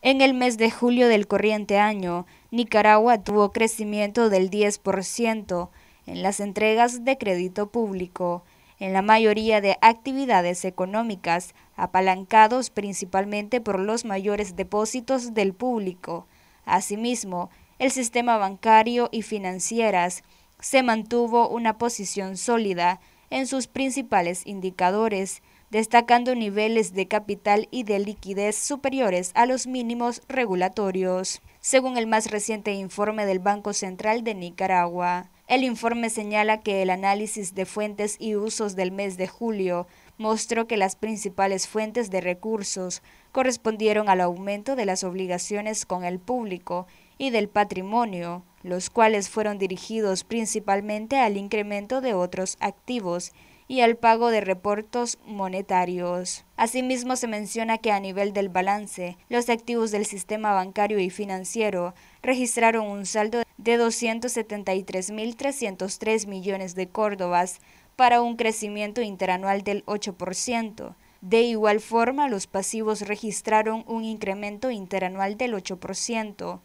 En el mes de julio del corriente año, Nicaragua tuvo crecimiento del 10% en las entregas de crédito público, en la mayoría de actividades económicas, apalancados principalmente por los mayores depósitos del público. Asimismo, el sistema bancario y financieras se mantuvo una posición sólida en sus principales indicadores, destacando niveles de capital y de liquidez superiores a los mínimos regulatorios, según el más reciente informe del Banco Central de Nicaragua. El informe señala que el análisis de fuentes y usos del mes de julio mostró que las principales fuentes de recursos correspondieron al aumento de las obligaciones con el público y del patrimonio, los cuales fueron dirigidos principalmente al incremento de otros activos y al pago de reportos monetarios. Asimismo, se menciona que a nivel del balance, los activos del sistema bancario y financiero registraron un saldo de 273.303 millones de córdobas para un crecimiento interanual del 8%. De igual forma, los pasivos registraron un incremento interanual del 8%,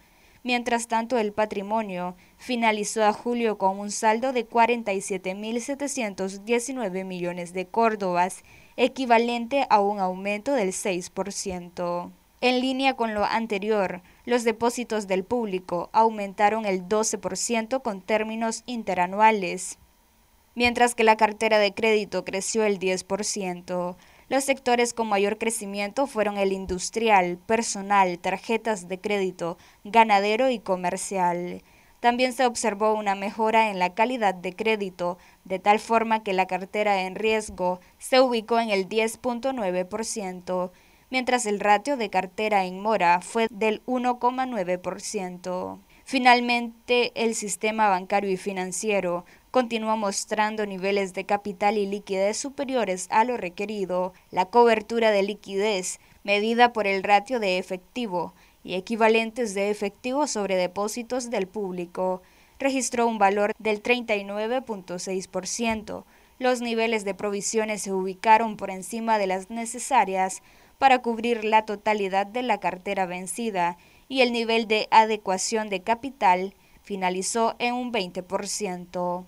Mientras tanto, el patrimonio finalizó a julio con un saldo de 47.719 millones de córdobas, equivalente a un aumento del 6%. En línea con lo anterior, los depósitos del público aumentaron el 12% con términos interanuales, mientras que la cartera de crédito creció el 10%. Los sectores con mayor crecimiento fueron el industrial, personal, tarjetas de crédito, ganadero y comercial. También se observó una mejora en la calidad de crédito, de tal forma que la cartera en riesgo se ubicó en el 10.9%, mientras el ratio de cartera en mora fue del 1,9%. Finalmente, el sistema bancario y financiero continúa mostrando niveles de capital y liquidez superiores a lo requerido. La cobertura de liquidez, medida por el ratio de efectivo y equivalentes de efectivo sobre depósitos del público, registró un valor del 39.6%. Los niveles de provisiones se ubicaron por encima de las necesarias para cubrir la totalidad de la cartera vencida y el nivel de adecuación de capital finalizó en un 20%.